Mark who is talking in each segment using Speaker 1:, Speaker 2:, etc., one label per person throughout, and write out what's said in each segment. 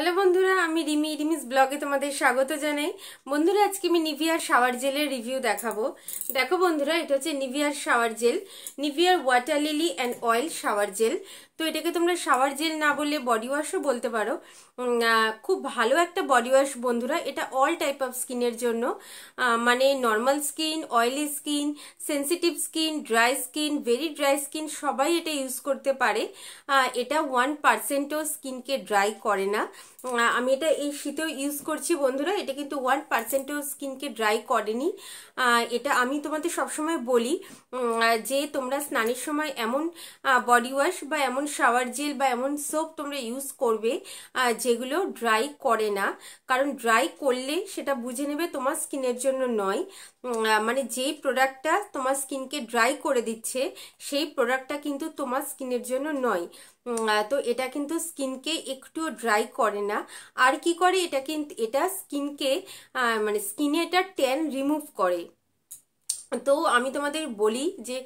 Speaker 1: hello বন্ধুরা আমি রিমি রিমিস ব্লগে তোমাদের স্বাগত জানাই বন্ধুরা আজকে আমি নিভিয়ার শাওয়ার জেলের রিভিউ দেখাবো দেখো বন্ধুরা এটা হচ্ছে নিভিয়ার শাওয়ার জেল নিভিয়ার water lily and oil shower gel তো এটাকে তোমরা শাওয়ার জেল না বললে বডি ওয়াশও বলতে পারো খুব ভালো একটা বডি ওয়াশ বন্ধুরা এটা অল টাইপ অফ স্কিনের জন্য মানে normal skin oily skin sensitive skin dry skin very dry skin সবাই এটা ইউজ করতে পারে এটা ওয়ান পার্সেন্টও স্কিনকে ড্রাই করে না আমি এটা এই শীতেও ইউজ করছি বন্ধুরা এটা কিন্তু ওয়ান পার্সেন্টেও স্কিনকে ড্রাই করেনি এটা আমি তোমাদের সবসময় বলি যে তোমরা স্নানের সময় এমন বডি ওয়াশ বা এমন শাওয়ার জেল বা এমন সোপ তোমরা ইউজ করবে যেগুলো ড্রাই করে না কারণ ড্রাই করলে সেটা বুঝে নেবে তোমার স্কিনের জন্য নয় মানে যে প্রোডাক্টটা তোমার স্কিনকে ড্রাই করে দিচ্ছে সেই প্রোডাক্টটা কিন্তু তোমার স্কিনের জন্য নয় তো এটা কিন্তু স্কিনকে একটুও ড্রাই করে না আর কি করে এটা কিন্তু এটা স্কিনকে মানে স্কিনে এটা ট্যান রিমুভ করে তো আমি তোমাদের বলি যে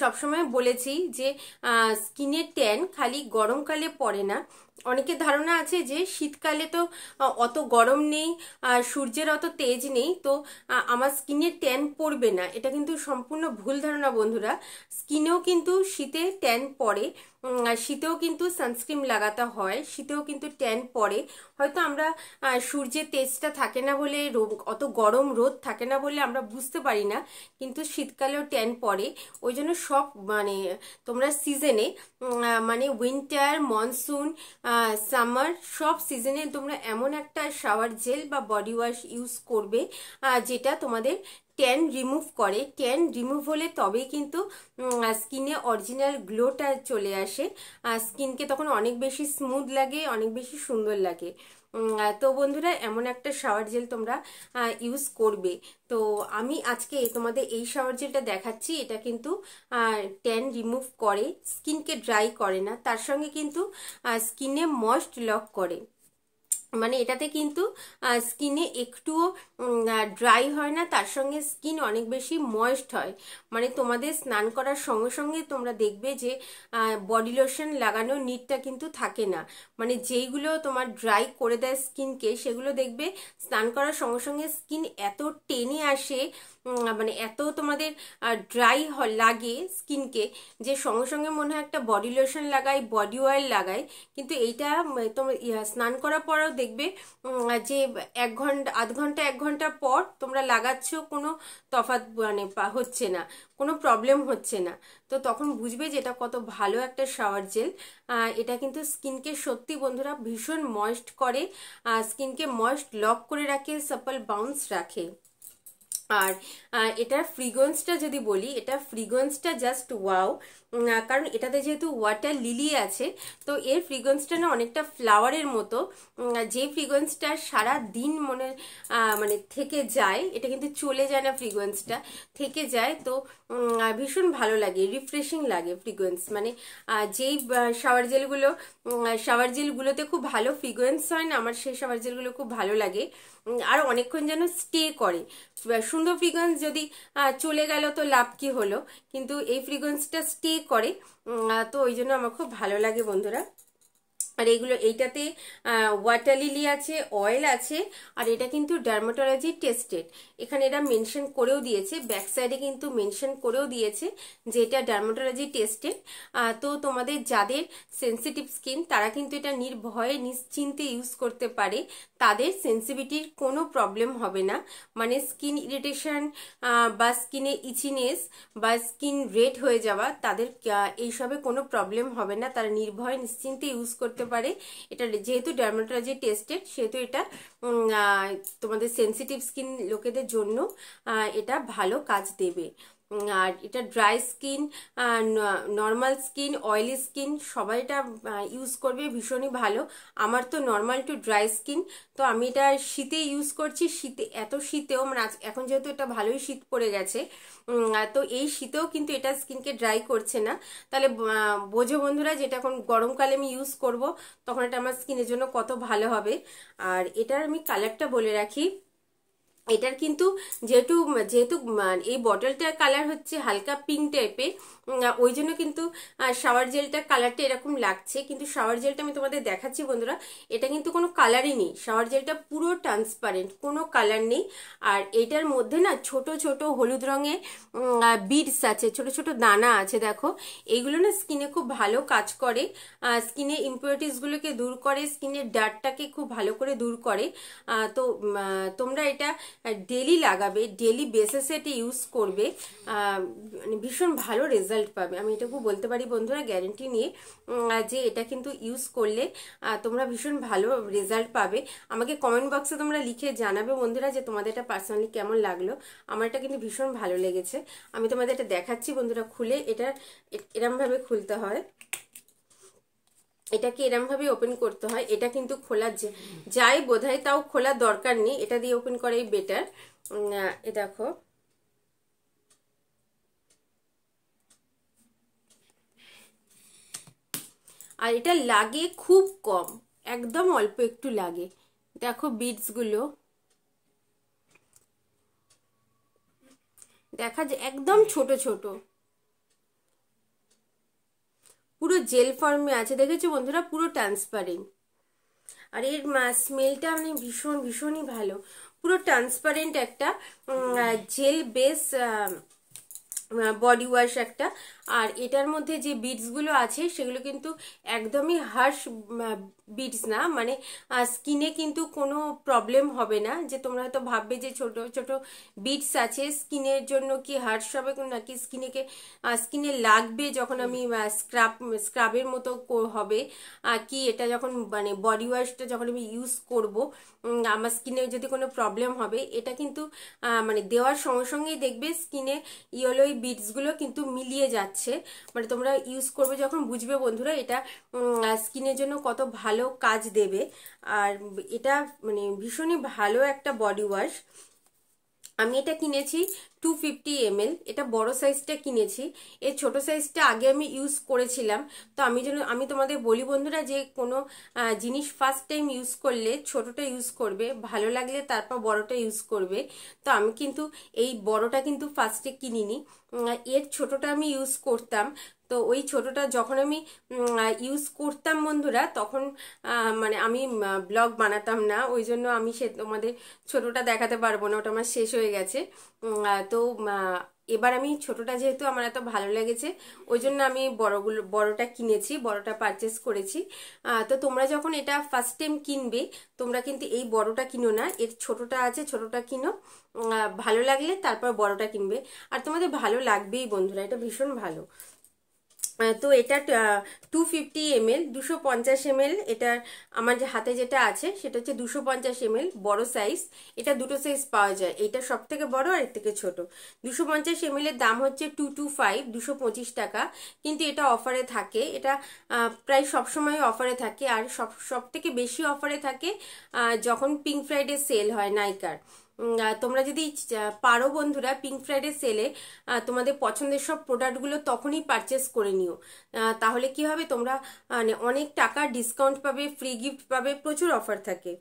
Speaker 1: সবসময় বলেছি যে স্কিনের ট্যান খালি গরমকালে পড়ে না অনেকের ধারণা আছে যে শীতকালে তো অত গরম নেই সূর্যের অত তেজ নেই তো আমার স্কিনে ট্যান পড়বে না এটা কিন্তু সম্পূর্ণ ভুল ধারণা বন্ধুরা স্কিনেও কিন্তু শীতে ট্যান পড়ে শীতেও কিন্তু সানস্ক্রিন লাগাতে হয় শীতেও কিন্তু ট্যান পড়ে হয়তো আমরা সূর্যের তেজটা থাকে না বলে অত গরম রোদ থাকে না বলে আমরা বুঝতে পারি না কিন্তু শীতকালেও ট্যান পড়ে ওই জন্য সব মানে তোমরা সিজনে মানে উইন্টার মনসুন সামার সব সিজনে তোমরা এমন একটা শাওয়ার জেল বা বডি ওয়াশ ইউজ করবে যেটা তোমাদের ট্যান রিমুভ করে ট্যান রিমুভ হলে তবেই কিন্তু স্কিনে অরিজিনাল গ্লোটা চলে আসে স্কিনকে তখন অনেক বেশি স্মুথ লাগে অনেক বেশি সুন্দর লাগে তো বন্ধুরা এমন একটা শাওয়ার জেল তোমরা ইউজ করবে তো আমি আজকে তোমাদের এই শাওয়ার জেলটা দেখাচ্ছি এটা কিন্তু ট্যান রিমুভ করে স্কিনকে ড্রাই করে না তার সঙ্গে কিন্তু স্কিনে মস্ট লক করে মানে এটাতে কিন্তু স্কিনে একটুও ড্রাই হয় না তার সঙ্গে স্কিন অনেক বেশি ময়েস্ট হয় মানে তোমাদের স্নান করার সঙ্গে সঙ্গে তোমরা দেখবে যে বডি লোশন লাগানোর নিটটা কিন্তু থাকে না মানে যেইগুলো তোমার ড্রাই করে দেয় স্কিনকে সেগুলো দেখবে স্নান করার সঙ্গে সঙ্গে স্কিন এত টেনে আসে মানে এত তোমাদের ড্রাই লাগে স্কিনকে যে সঙ্গে সঙ্গে মনে হয় একটা বডি লোশন লাগাই বডি অয়েল লাগাই কিন্তু এইটা তোমরা স্নান করার পরেও দেখবে যে এক ঘন্টা আধ ঘন্টা এক ঘন্টা পর তোমরা লাগাচ্ছ কোনো তফাৎ মানে হচ্ছে না কোনো প্রবলেম হচ্ছে না তো তখন বুঝবে যে এটা কত ভালো একটা শাওয়ার জেল এটা কিন্তু স্কিনকে সত্যি বন্ধুরা ভীষণ ময়েস্ট করে স্কিনকে ময়েস্ট লক করে রাখে সাপল বাউন্স রাখে আর এটা ফ্রিগোয়েন্সটা যদি বলি এটা ফ্রিগোয়েন্সটা জাস্ট ওয়াও কারণ এটাতে যেহেতু ওয়াটার লিলি আছে তো এর ফ্রিগুয়েন্সটা না অনেকটা ফ্লাওয়ারের মতো যে ফ্রিগুয়েন্সটা সারা দিন মনে মানে থেকে যায় এটা কিন্তু চলে যায় না ফ্রিগুয়েন্সটা থেকে যায় তো ভীষণ ভালো লাগে রিফ্রেশিং লাগে ফ্রিগুয়েন্স মানে যেই শাওয়ার জেলগুলো শাওয়ার জেলগুলোতে খুব ভালো ফ্রিগুয়েন্স হয় না আমার সেই শাওয়ার জেলগুলো খুব ভালো লাগে আর অনেকক্ষণ যেন স্টে করে সুন্দর ফ্রিগুয়েন্স যদি চলে গেল তো লাভ কি হলো কিন্তু এই ফ্রিগুয়েন্সটা স্টে করে তো ওই জন্য আমার খুব ভালো লাগে বন্ধুরা আর এগুলো এইটাতে ওয়াটার লিলি আছে অয়েল আছে আর এটা কিন্তু ডার্মাটোলজি টেস্টেড এখানে এটা মেনশন করেও দিয়েছে ব্যাক সাইডে কিন্তু মেনশন করেও দিয়েছে যে এটা ডার্মাটোলজি টেস্টেড তো তোমাদের যাদের সেন্সিটিভ স্কিন তারা কিন্তু এটা নির্ভয়ে নিশ্চিন্তে ইউজ করতে পারে তাদের সেন্সিভিটির কোনো প্রবলেম হবে না মানে স্কিন ইরিটেশন বা স্কিনে ইচিনেস বা স্কিন রেড হয়ে যাওয়া তাদের এইসবে কোনো প্রবলেম হবে না তারা নির্ভয়ে নিশ্চিন্তে ইউজ করতে পারে এটা যেহেতু ডার্মাটোলজি টেস্টেড সেহেতু এটা তোমাদের সেন্সিটিভ স্কিন লোকেদের জন্য এটা ভালো কাজ দেবে আর এটা dry skin normal skin oily skin সবাই এটা ইউজ করবে ভীষণই ভালো আমার তো নর্মাল টু ড্রাই স্কিন তো আমি এটা শীতে ইউজ করছি শীতে এত শীতেও মানে এখন যেহেতু এটা ভালোই শীত পড়ে গেছে তো এই শীতেও কিন্তু এটা স্কিনকে ড্রাই করছে না তাহলে বোঝো বন্ধুরা যেটা এখন গরমকালে আমি ইউজ করব তখন এটা আমার স্কিনের জন্য কত ভালো হবে আর এটার আমি কালারটা বলে রাখি এটার কিন্তু যেহেতু যেহেতু মানে এই বটলটার কালার হচ্ছে হালকা পিঙ্ক টাইপের ওই জন্য কিন্তু শাওয়ার জেলটা কালারটা এরকম লাগছে কিন্তু শাওয়ার জেলটা আমি তোমাদের দেখাচ্ছি বন্ধুরা এটা কিন্তু কোনো কালারই নেই শাওয়ার জেলটা পুরো ট্রান্সপারেন্ট কোনো কালার নেই আর এটার মধ্যে না ছোট ছোট হলুদ রঙের বিডস আছে ছোট ছোট দানা আছে দেখো এইগুলো না স্কিনে খুব ভালো কাজ করে স্কিনে ইম্পিউরিটিসগুলোকে দূর করে স্কিনের ডাটটাকে খুব ভালো করে দূর করে তো তোমরা এটা ডেলি লাগাবে ডেলি বেসেসে এটা ইউজ করবে মানে ভীষণ ভালো রেজাল্ট রেজাল্ট পাবে আমি এটুকু বলতে পারি বন্ধুরা গ্যারেন্টি নিয়ে যে এটা কিন্তু ইউজ করলে তোমরা ভীষণ ভালো রেজাল্ট পাবে আমাকে কমেন্ট বক্সে তোমরা লিখে জানাবে বন্ধুরা যে তোমাদের এটা পার্সোনালি কেমন লাগলো আমার এটা কিন্তু ভীষণ ভালো লেগেছে আমি তোমাদের এটা দেখাচ্ছি বন্ধুরা খুলে এটা এরমভাবে খুলতে হয় এটাকে এরমভাবে ওপেন করতে হয় এটা কিন্তু খোলা যায় বোধহয় তাও খোলা দরকার নেই এটা দিয়ে ওপেন করাই বেটার এ দেখো আর এটা লাগে খুব কম একদম অল্প একটু লাগে দেখো বিটসগুলো দেখা যায় একদম ছোট ছোট পুরো জেল ফর্মে আছে দেখেছো বন্ধুরা পুরো ট্রান্সপারেন্ট আর এর স্মেলটা মানে ভীষণ ভীষণই ভালো পুরো ট্রান্সপারেন্ট একটা জেল বেস বডি ওয়াশ একটা আর এটার মধ্যে যে বিটসগুলো আছে সেগুলো কিন্তু একদমই হার্শ বিটস না মানে স্কিনে কিন্তু কোনো প্রবলেম হবে না যে তোমরা হয়তো ভাববে যে ছোট ছোট বিটস আছে স্কিনের জন্য কি হার্শ হবে নাকি স্কিনেকে স্কিনে লাগবে যখন আমি স্ক্রাব স্ক্রাবের মতো হবে কি এটা যখন মানে বডি ওয়াশটা যখন আমি ইউজ করব আমার স্কিনে যদি কোনো প্রবলেম হবে এটা কিন্তু মানে দেওয়ার সঙ্গে সঙ্গেই দেখবে স্কিনে ইয়েলোই বিটসগুলো কিন্তু মিলিয়ে যাচ্ছে মানে তোমরা ইউজ করবে যখন বুঝবে বন্ধুরা এটা স্কিনের জন্য কত ভালো কাজ দেবে আর এটা মানে ভীষণই ভালো একটা বডি ওয়াশ আমি এটা কিনেছি টু ফিফটি এমএল এটা বড় সাইজটা কিনেছি এর ছোট সাইজটা আগে আমি ইউজ করেছিলাম তো আমি যেন আমি তোমাদের বলি বন্ধুরা যে কোনো জিনিস ফার্স্ট টাইম ইউজ করলে ছোটটা ইউজ করবে ভালো লাগলে তারপর বড়টা ইউজ করবে তো আমি কিন্তু এই বড়টা কিন্তু ফার্স্টে কিনিনি এর ছোটোটা আমি ইউজ করতাম তো ওই ছোটোটা যখন আমি ইউজ করতাম বন্ধুরা তখন মানে আমি ব্লগ বানাতাম না ওই জন্য আমি সে তোমাদের ছোটোটা দেখাতে পারবো না ওটা আমার শেষ হয়ে গেছে তো এবার আমি ছোটটা যেহেতু আমার এত ভালো লেগেছে ওই জন্য আমি বড়গুলো বড়টা কিনেছি বড়টা পারচেস করেছি তো তোমরা যখন এটা ফার্স্ট টাইম কিনবে তোমরা কিন্তু এই বড়টা কিনো না এর ছোটটা আছে ছোটটা কিনো ভালো লাগলে তারপর বড়টা কিনবে আর তোমাদের ভালো লাগবেই বন্ধুরা এটা ভীষণ ভালো তো এটা টু ফিফটি এমএল দুশো পঞ্চাশ এমএল এটা আমার যে হাতে যেটা আছে সেটা হচ্ছে দুশো পঞ্চাশ এমএল বড় সাইজ এটা দুটো সাইজ পাওয়া যায় এটা সব থেকে বড় আর এর থেকে ছোট দুশো পঞ্চাশ এমএলের দাম হচ্ছে টু টু ফাইভ দুশো পঁচিশ টাকা কিন্তু এটা অফারে থাকে এটা প্রায় সবসময় অফারে থাকে আর সব সব থেকে বেশি অফারে থাকে যখন পিঙ্ক ফ্রাইডে সেল হয় নাইকার তোমরা যদি পারো বন্ধুরা পিঙ্ক ফ্রাইডে সেলে তোমাদের পছন্দের সব প্রোডাক্টগুলো তখনই পারচেস করে নিও তাহলে কি হবে তোমরা মানে অনেক টাকা ডিসকাউন্ট পাবে ফ্রি গিফট পাবে প্রচুর অফার থাকে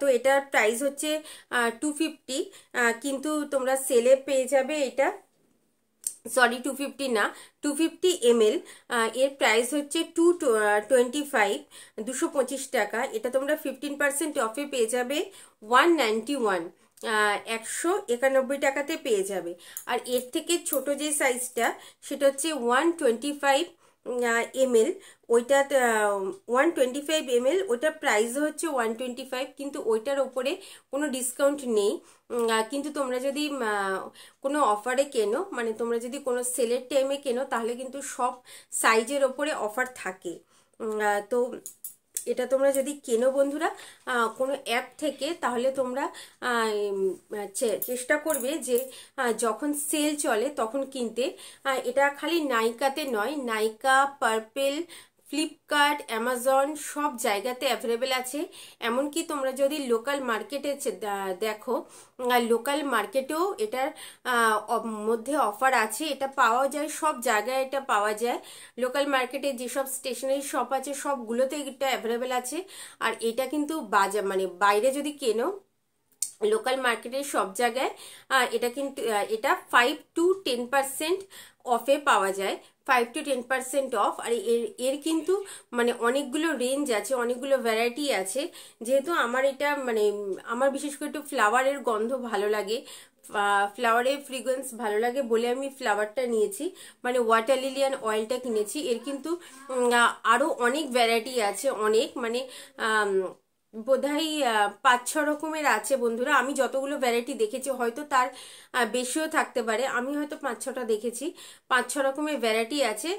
Speaker 1: তো এটার প্রাইস হচ্ছে টু ফিফটি কিন্তু তোমরা সেলে পেয়ে যাবে এটা সরি টু ফিফটি না টু ফিফটি এমএল এর প্রাইস হচ্ছে টু টোয়েন্টি ফাইভ দুশো পঁচিশ টাকা এটা তোমরা ফিফটিন পার্সেন্ট অফে পেয়ে যাবে ওয়ান নাইনটি ওয়ান একশো একানব্বই টাকাতে পেয়ে যাবে আর এর থেকে ছোট যে সাইজটা সেটা হচ্ছে ওয়ান টোয়েন্টি ফাইভ এমএল ওইটা ওয়ান টোয়েন্টি ফাইভ এমএল ওইটার প্রাইস হচ্ছে ওয়ান টোয়েন্টি ফাইভ কিন্তু ওইটার ওপরে কোনো ডিসকাউন্ট নেই কিন্তু তোমরা যদি কোনো অফারে কেনো মানে তোমরা যদি কোনো সেলের টাইমে কেনো তাহলে কিন্তু সব সাইজের ওপরে অফার থাকে তো এটা তোমরা যদি কেনো বন্ধুরা কোনো অ্যাপ থেকে তাহলে তোমরা চেষ্টা করবে যে যখন সেল চলে তখন কিনতে এটা খালি নাইকাতে নয় নাইকা পার্পেল ফ্লিপকার্ট অ্যামাজন সব জায়গাতে অ্যাভেলেবেল আছে এমনকি তোমরা যদি লোকাল মার্কেটে দেখো লোকাল মার্কেটেও এটার মধ্যে অফার আছে এটা পাওয়া যায় সব জায়গায় এটা পাওয়া যায় লোকাল মার্কেটে যেসব স্টেশনারি শপ আছে সবগুলোতে এটা অ্যাভেলেবেল আছে আর এটা কিন্তু বাজার মানে বাইরে যদি কেনো লোকাল মার্কেটের সব জায়গায় এটা কিন্তু এটা ফাইভ টু টেন পারসেন্ট অফে পাওয়া যায় five to ten percent off আর এর এর কিন্তু মানে অনেকগুলো রেঞ্জ আছে অনেকগুলো ভ্যারাইটি আছে যেহেতু আমার এটা মানে আমার বিশেষ করে একটু ফ্লাওয়ারের গন্ধ ভালো লাগে ফ্লাওয়ারের ফ্রিগুয়েন্স ভালো লাগে বলে আমি ফ্লাওয়ারটা নিয়েছি মানে ওয়াটার লিলিয়ান অয়েলটা কিনেছি এর কিন্তু আরও অনেক ভ্যারাইটি আছে অনেক মানে বোধহয় পাঁচ ছ রকমের আছে বন্ধুরা আমি যতগুলো ভ্যারাইটি দেখেছি হয়তো তার বেশিও থাকতে পারে আমি হয়তো পাঁচ ছটা দেখেছি পাঁচ ছ রকমের ভ্যারাইটি আছে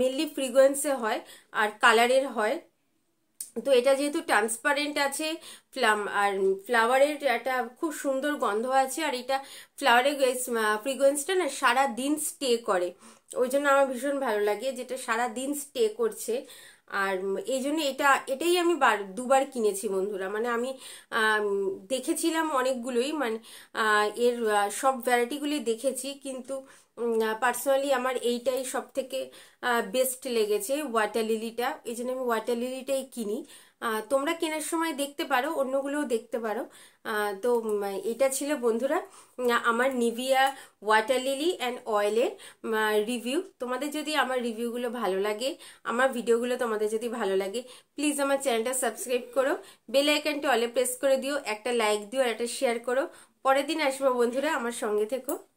Speaker 1: মেনলি ফ্রিকোয়েন্সে হয় আর কালারের হয় তো এটা যেহেতু ট্রান্সপারেন্ট আছে ফ্লাম আর ফ্লাওয়ারের একটা খুব সুন্দর গন্ধ আছে আর এটা ফ্লাওয়ারের ফ্রিকোয়েন্সটা না সারা দিন স্টে করে ওই জন্য আমার ভীষণ ভালো লাগে যেটা সারা দিন স্টে করছে আর এই জন্য এটা এটাই আমি বার দুবার কিনেছি বন্ধুরা মানে আমি দেখেছিলাম অনেকগুলোই মানে এর সব ভ্যারাইটিগুলোই দেখেছি কিন্তু পার্সোনালি আমার এইটাই সব থেকে বেস্ট লেগেছে ওয়াটার লিলিটা এই জন্য আমি ওয়াটার লিলিটাই কিনি তোমরা কেনার সময় দেখতে পারো অন্যগুলোও দেখতে পারো তো এটা ছিল বন্ধুরা আমার নিভিয়া ওয়াটার লিলি অ্যান্ড অয়েলের রিভিউ তোমাদের যদি আমার রিভিউগুলো ভালো লাগে আমার ভিডিওগুলো তোমাদের যদি ভালো লাগে প্লিজ আমার চ্যানেলটা সাবস্ক্রাইব করো বেল আইকনটি অলে প্রেস করে দিও একটা লাইক দিও আর একটা শেয়ার করো পরের দিন আসবো বন্ধুরা আমার সঙ্গে থেকো